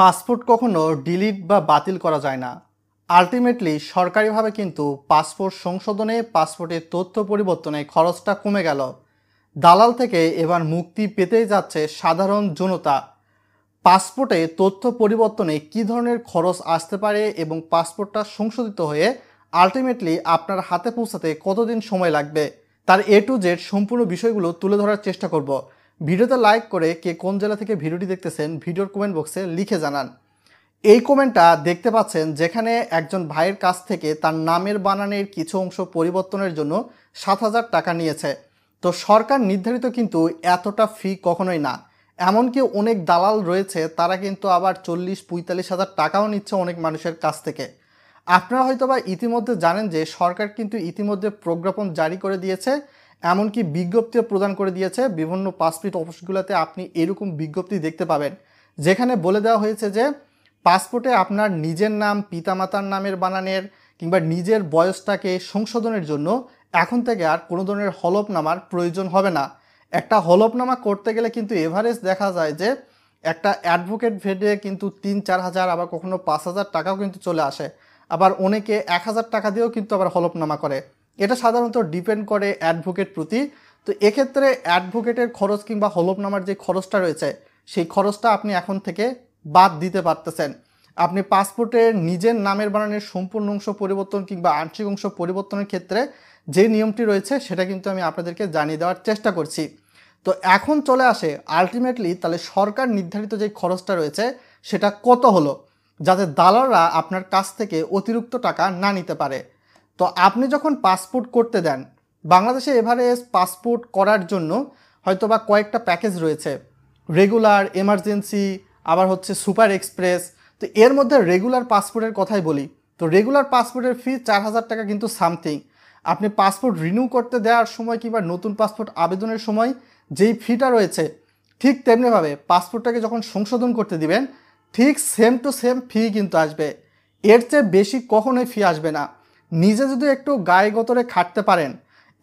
passport কখনো delete বা বাতিল করা যায় না আলটিমেটলি সরকারিভাবে কিন্তু পাসপোর্ট সংশোধনে পাসপোর্টের তথ্য পরিবর্তনে খরচটা কমে গেল দালাল থেকে এবার মুক্তি পেতেই যাচ্ছে সাধারণ জনতা পাসপোর্টে তথ্য পরিবর্তনে কি ধরনের খরচ আসতে পারে এবং পাসপোর্টটা সংশোধিত হয়ে আলটিমেটলি আপনার হাতে পৌঁছাতে কতদিন সময় লাগবে তার এ টু জেড সম্পূর্ণ বিষয়গুলো তুলে ধরার চেষ্টা করব ভিডিওতে লাইক করে কে কোন জেলা থেকে ভিডিওটি দেখতেছেন ভিডিওর কমেন্ট বক্সে লিখে জানান এই কমেন্টটা দেখতে পাচ্ছেন যেখানে একজন ভাইয়ের কাছ থেকে তার নামের বানানের কিছু অংশ পরিবর্তনের জন্য সাত হাজার টাকা নিয়েছে তো সরকার নির্ধারিত কিন্তু এতটা ফি কখনোই না এমনকি অনেক দালাল রয়েছে তারা কিন্তু আবার চল্লিশ পঁয়তাল্লিশ হাজার টাকাও নিচ্ছে অনেক মানুষের কাছ থেকে আপনারা হয়তো বা ইতিমধ্যে জানেন যে সরকার কিন্তু ইতিমধ্যে প্রজ্ঞাপন জারি করে দিয়েছে এমনকি বিজ্ঞপ্তিও প্রদান করে দিয়েছে বিভিন্ন পাসপোর্ট অফিসগুলোতে আপনি এরকম বিজ্ঞপ্তি দেখতে পাবেন যেখানে বলে দেওয়া হয়েছে যে পাসপোর্টে আপনার নিজের নাম পিতামাতার নামের বানানের কিংবা নিজের বয়সটাকে সংশোধনের জন্য এখন থেকে আর কোনো ধরনের হলফনামার প্রয়োজন হবে না একটা হলফনামা করতে গেলে কিন্তু এভারেজ দেখা যায় যে একটা অ্যাডভোকেট ভেটে কিন্তু তিন চার হাজার আবার কখনো পাঁচ হাজার টাকাও কিন্তু চলে আসে আবার অনেকে এক হাজার টাকা দিয়েও কিন্তু আবার হলফনামা করে এটা সাধারণত ডিপেন্ড করে অ্যাডভোকেট প্রতি তো এক্ষেত্রে অ্যাডভোকেটের খরচ কিংবা হলফনামার যে খরচটা রয়েছে সেই খরচটা আপনি এখন থেকে বাদ দিতে পারতেছেন আপনি পাসপোর্টের নিজের নামের বানানের সম্পূর্ণ অংশ পরিবর্তন কিংবা আংশিক অংশ পরিবর্তনের ক্ষেত্রে যে নিয়মটি রয়েছে সেটা কিন্তু আমি আপনাদেরকে জানিয়ে দেওয়ার চেষ্টা করছি তো এখন চলে আসে আলটিমেটলি তাহলে সরকার নির্ধারিত যে খরচটা রয়েছে সেটা কত হলো যাতে দালালরা আপনার কাছ থেকে অতিরিক্ত টাকা না নিতে পারে তো আপনি যখন পাসপোর্ট করতে দেন বাংলাদেশে এভারেস্ট পাসপোর্ট করার জন্য হয়তো বা কয়েকটা প্যাকেজ রয়েছে রেগুলার এমার্জেন্সি আবার হচ্ছে সুপার এক্সপ্রেস তো এর মধ্যে রেগুলার পাসপোর্টের কথাই বলি তো রেগুলার পাসপোর্টের ফি চার হাজার টাকা কিন্তু সামথিং আপনি পাসপোর্ট রিনিউ করতে দেওয়ার সময় কিংবা নতুন পাসপোর্ট আবেদনের সময় যেই ফিটা রয়েছে ঠিক তেমনিভাবে পাসপোর্টটাকে যখন সংশোধন করতে দিবেন ঠিক সেম টু সেম ফি কিন্তু আসবে এর চেয়ে বেশি কখনোই ফি আসবে না নিজে যদি একটু গায়ে গতরে খাটতে পারেন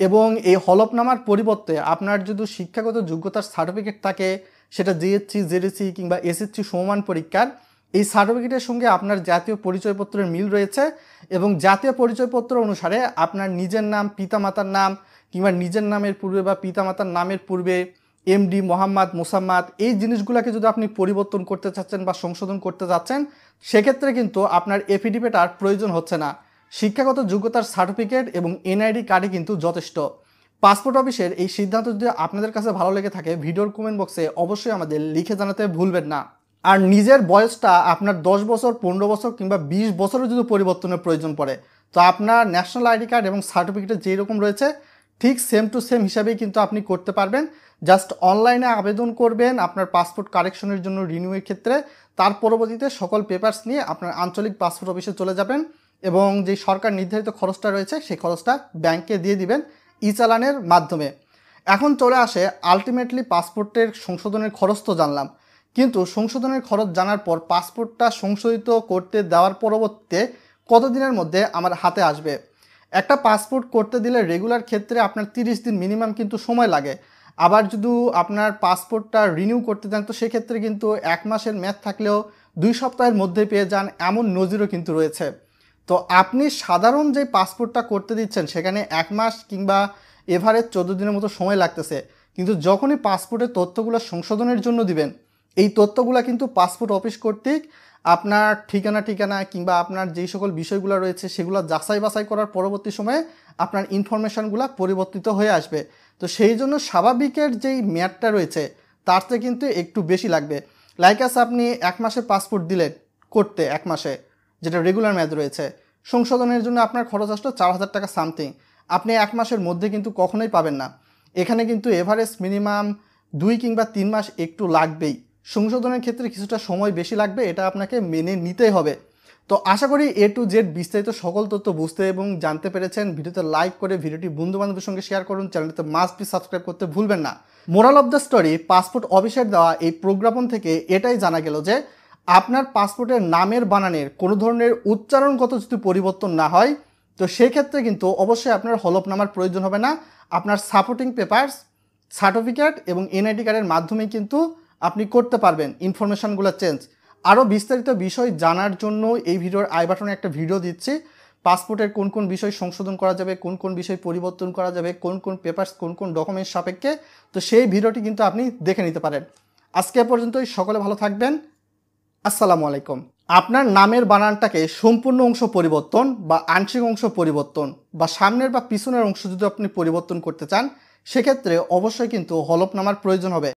এবং এই হলফনামার পরিবর্তে আপনার যদি শিক্ষাগত যোগ্যতার সার্টিফিকেট থাকে সেটা জিএসসি জেডিসি কিংবা এসএসসি সমমান পরীক্ষার এই সার্টিফিকেটের সঙ্গে আপনার জাতীয় পরিচয়পত্রের মিল রয়েছে এবং জাতীয় পরিচয়পত্র অনুসারে আপনার নিজের নাম পিতামাতার নাম কিংবা নিজের নামের পূর্বে বা পিতামাতার নামের পূর্বে এমডি মোহাম্মদ মোসাম্মদ এই জিনিসগুলোকে যদি আপনি পরিবর্তন করতে চাচ্ছেন বা সংশোধন করতে চাচ্ছেন সেক্ষেত্রে কিন্তু আপনার এফিডেভিট আর প্রয়োজন হচ্ছে না শিক্ষাগত যোগ্যতার সার্টিফিকেট এবং এনআইডি কার্ডই কিন্তু যথেষ্ট পাসপোর্ট অফিসের এই সিদ্ধান্ত যদি আপনাদের কাছে ভালো লেগে থাকে ভিডিওর কমেন্ট বক্সে অবশ্যই আমাদের লিখে জানাতে ভুলবেন না আর নিজের বয়সটা আপনার দশ বছর পনেরো বছর কিংবা বিশ বছরের যদি পরিবর্তনের প্রয়োজন পড়ে তো আপনার ন্যাশনাল আইডি কার্ড এবং সার্টিফিকেটে যেই রকম রয়েছে ঠিক সেম টু সেম হিসাবেই কিন্তু আপনি করতে পারবেন জাস্ট অনলাইনে আবেদন করবেন আপনার পাসপোর্ট কারেকশনের জন্য রিনিউয়ের ক্ষেত্রে তার পরবর্তীতে সকল পেপার্স নিয়ে আপনার আঞ্চলিক পাসপোর্ট অফিসে চলে যাবেন এবং যে সরকার নির্ধারিত খরচটা রয়েছে সেই খরচটা ব্যাংকে দিয়ে দিবেন ই চালানের মাধ্যমে এখন চলে আসে আলটিমেটলি পাসপোর্টের সংশোধনের খরচ তো জানলাম কিন্তু সংশোধনের খরচ জানার পর পাসপোর্টটা সংশোধিত করতে দেওয়ার পরবর্তীতে কতদিনের মধ্যে আমার হাতে আসবে একটা পাসপোর্ট করতে দিলে রেগুলার ক্ষেত্রে আপনার তিরিশ দিন মিনিমাম কিন্তু সময় লাগে আবার যদি আপনার পাসপোর্টটা রিনিউ করতে চান তো সেক্ষেত্রে কিন্তু এক মাসের ম্যাথ থাকলেও দুই সপ্তাহের মধ্যে পেয়ে যান এমন নজিরও কিন্তু রয়েছে তো আপনি সাধারণ যে পাসপোর্টটা করতে দিচ্ছেন সেখানে এক মাস কিংবা এভারেজ চোদ্দো দিনের মতো সময় লাগতেছে কিন্তু যখনই পাসপোর্টের তথ্যগুলো সংশোধনের জন্য দিবেন এই তথ্যগুলো কিন্তু পাসপোর্ট অফিস কর্তৃক আপনার ঠিকানা ঠিকানা কিংবা আপনার যেই সকল বিষয়গুলো রয়েছে সেগুলো যাচাই বাছাই করার পরবর্তী সময়ে আপনার ইনফরমেশানগুলো পরিবর্তিত হয়ে আসবে তো সেই জন্য স্বাভাবিকের যেই মেয়াদটা রয়েছে তার চেয়ে কিন্তু একটু বেশি লাগবে লাইক আপনি এক মাসে পাসপোর্ট দিলেন করতে এক মাসে যেটা রেগুলার মেয়াদ রয়েছে সংশোধনের জন্য আপনার খরচ আসলো চার হাজার টাকা সামথিং আপনি এক মাসের মধ্যে কিন্তু কখনোই পাবেন না এখানে কিন্তু এভারেস্ট মিনিমাম দুই কিংবা তিন মাস একটু লাগবেই সংশোধনের ক্ষেত্রে কিছুটা সময় বেশি লাগবে এটা আপনাকে মেনে নিতেই হবে তো আশা করি এ টু জেড বিস্তারিত সকল তথ্য বুঝতে এবং জানতে পেরেছেন ভিডিওতে লাইক করে ভিডিওটি বন্ধুবান্ধবের সঙ্গে শেয়ার করুন চ্যানেলটিতে মাস্ট বি সাবস্ক্রাইব করতে ভুলবেন না moral of the story passport অফিসের দেওয়া এই প্রোগ্রাম থেকে এটাই জানা গেল যে আপনার পাসপোর্টের নামের বানানের কোনো ধরনের উচ্চারণগত যদি পরিবর্তন না হয় তো সেক্ষেত্রে কিন্তু অবশ্যই আপনার হলফনামার প্রয়োজন হবে না আপনার সাপোর্টিং পেপার্স সার্টিফিকেট এবং এনআইডি কার্ডের মাধ্যমে কিন্তু আপনি করতে পারবেন ইনফরমেশানগুলো চেঞ্জ আরও বিস্তারিত বিষয় জানার জন্য এই ভিডিওর আই বাটনে একটা ভিডিও দিচ্ছি পাসপোর্টের কোন কোন বিষয় সংশোধন করা যাবে কোন কোন বিষয় পরিবর্তন করা যাবে কোন কোন পেপার্স কোন কোন ডকুমেন্টস সাপেক্ষে তো সেই ভিডিওটি কিন্তু আপনি দেখে নিতে পারেন আজকে পর্যন্তই সকলে ভালো থাকবেন আসসালামু আলাইকুম আপনার নামের বানানটাকে সম্পূর্ণ অংশ পরিবর্তন বা আংশিক অংশ পরিবর্তন বা সামনের বা পিছনের অংশ যদি আপনি পরিবর্তন করতে চান সেক্ষেত্রে অবশ্যই কিন্তু হলফনামার প্রয়োজন হবে